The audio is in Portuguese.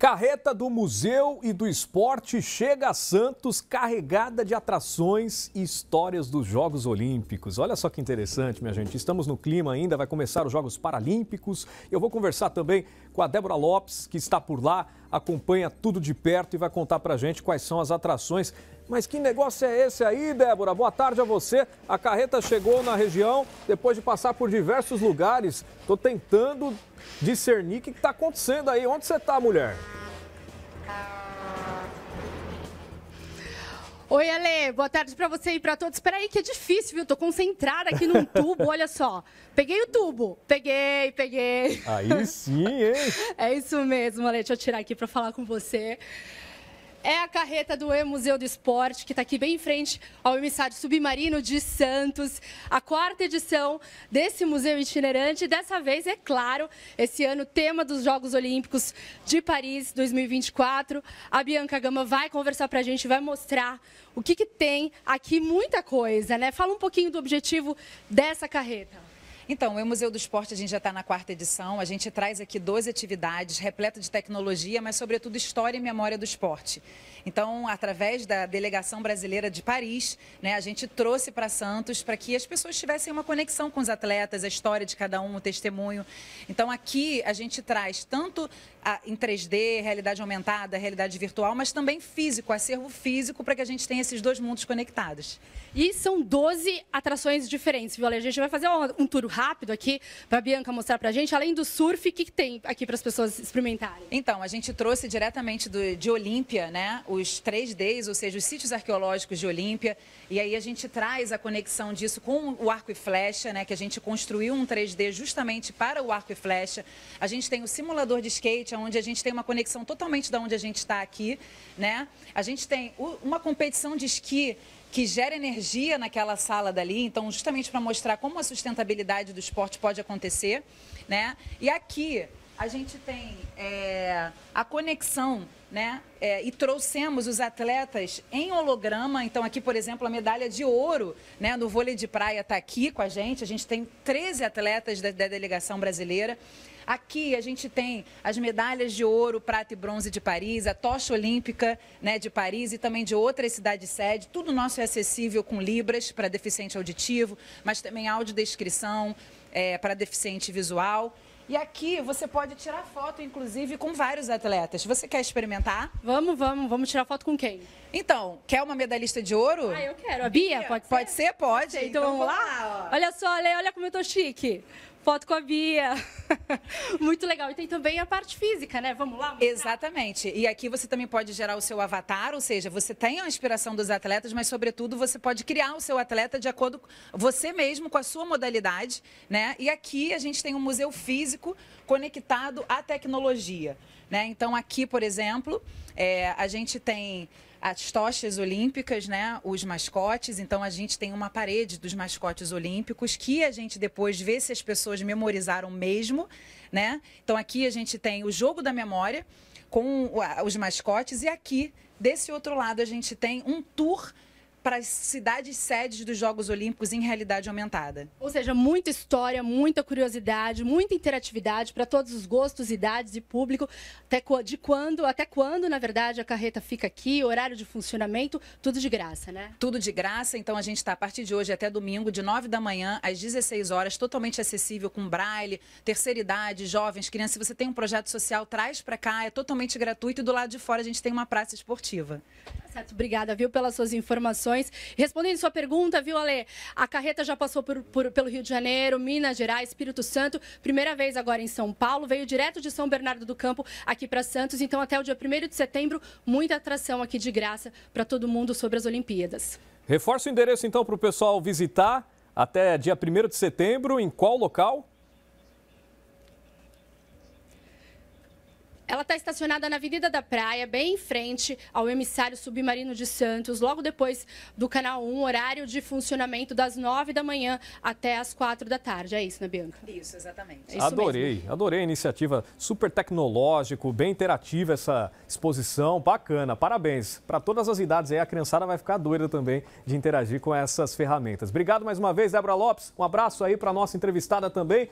Carreta do Museu e do Esporte chega a Santos carregada de atrações e histórias dos Jogos Olímpicos. Olha só que interessante, minha gente. Estamos no clima ainda, vai começar os Jogos Paralímpicos. Eu vou conversar também com a Débora Lopes, que está por lá, acompanha tudo de perto e vai contar pra gente quais são as atrações mas que negócio é esse aí, Débora? Boa tarde a você. A carreta chegou na região depois de passar por diversos lugares. Estou tentando discernir o que está acontecendo aí. Onde você está, mulher? Oi, Ale, boa tarde para você e para todos. Espera aí que é difícil, viu? Tô concentrada aqui num tubo, olha só. Peguei o tubo. Peguei, peguei. Aí sim, hein? é isso mesmo, Ale. Deixa eu tirar aqui para falar com você é a carreta do E-Museu do Esporte, que está aqui bem em frente ao emissário submarino de Santos. A quarta edição desse museu itinerante. Dessa vez, é claro, esse ano, tema dos Jogos Olímpicos de Paris 2024. A Bianca Gama vai conversar para a gente, vai mostrar o que, que tem aqui. Muita coisa, né? Fala um pouquinho do objetivo dessa carreta. Então, o Museu do Esporte, a gente já está na quarta edição. A gente traz aqui 12 atividades, repletas de tecnologia, mas, sobretudo, história e memória do esporte. Então, através da Delegação Brasileira de Paris, né, a gente trouxe para Santos para que as pessoas tivessem uma conexão com os atletas, a história de cada um, o testemunho. Então, aqui a gente traz tanto a, em 3D, realidade aumentada, realidade virtual, mas também físico, acervo físico, para que a gente tenha esses dois mundos conectados. E são 12 atrações diferentes, viu? A gente vai fazer um, um tour rápido rápido aqui para a Bianca mostrar para a gente. Além do surf, o que, que tem aqui para as pessoas experimentarem? Então, a gente trouxe diretamente do, de Olímpia, né? Os 3Ds, ou seja, os sítios arqueológicos de Olímpia. E aí a gente traz a conexão disso com o arco e flecha, né? Que a gente construiu um 3D justamente para o arco e flecha. A gente tem o simulador de skate, onde a gente tem uma conexão totalmente da onde a gente está aqui, né? A gente tem uma competição de esqui que gera energia naquela sala dali, então justamente para mostrar como a sustentabilidade do esporte pode acontecer, né? E aqui a gente tem é, a conexão né? É, e trouxemos os atletas em holograma. Então, aqui, por exemplo, a medalha de ouro né, no vôlei de praia está aqui com a gente. A gente tem 13 atletas da, da delegação brasileira. Aqui a gente tem as medalhas de ouro, prata e bronze de Paris, a tocha olímpica né, de Paris e também de outras cidades sede. Tudo nosso é acessível com libras para deficiente auditivo, mas também audiodescrição é, para deficiente visual. E aqui você pode tirar foto, inclusive, com vários atletas. Você quer experimentar? Vamos, vamos. Vamos tirar foto com quem? Então, quer uma medalhista de ouro? Ah, eu quero. A Bia, Bia pode ser? Pode ser, pode. Então, então vamos lá. Olha só, olha como eu tô chique. Foto com a Bia. Muito legal. E tem também a parte física, né? Vamos lá? Mostrar. Exatamente. E aqui você também pode gerar o seu avatar, ou seja, você tem a inspiração dos atletas, mas sobretudo você pode criar o seu atleta de acordo com você mesmo com a sua modalidade, né? E aqui a gente tem um museu físico conectado à tecnologia, né? Então aqui, por exemplo, é, a gente tem as tochas olímpicas, né, os mascotes. Então a gente tem uma parede dos mascotes olímpicos que a gente depois vê se as pessoas memorizaram mesmo mesmo, né? Então aqui a gente tem o jogo da memória com os mascotes e aqui desse outro lado a gente tem um tour para as cidades sedes dos Jogos Olímpicos em realidade aumentada. Ou seja, muita história, muita curiosidade, muita interatividade para todos os gostos, idades e público. Até de quando, até quando, na verdade, a carreta fica aqui, horário de funcionamento, tudo de graça, né? Tudo de graça. Então a gente está a partir de hoje até domingo, de 9 da manhã às 16 horas, totalmente acessível com braille, terceira idade, jovens, crianças. Se você tem um projeto social, traz para cá, é totalmente gratuito e do lado de fora a gente tem uma praça esportiva. Certo, obrigada, viu, pelas suas informações. Respondendo sua pergunta, viu, Ale? A carreta já passou por, por, pelo Rio de Janeiro, Minas Gerais, Espírito Santo, primeira vez agora em São Paulo, veio direto de São Bernardo do Campo aqui para Santos. Então, até o dia 1 de setembro, muita atração aqui de graça para todo mundo sobre as Olimpíadas. Reforça o endereço, então, para o pessoal visitar até dia 1 de setembro, em qual local? Ela está estacionada na Avenida da Praia, bem em frente ao emissário submarino de Santos, logo depois do Canal 1, horário de funcionamento das 9 da manhã até as 4 da tarde. É isso, né, Bianca? Isso, exatamente. É isso adorei, mesmo. adorei a iniciativa. Super tecnológico, bem interativa essa exposição. Bacana, parabéns. Para todas as idades aí, a criançada vai ficar doida também de interagir com essas ferramentas. Obrigado mais uma vez, Débora Lopes. Um abraço aí para nossa entrevistada também.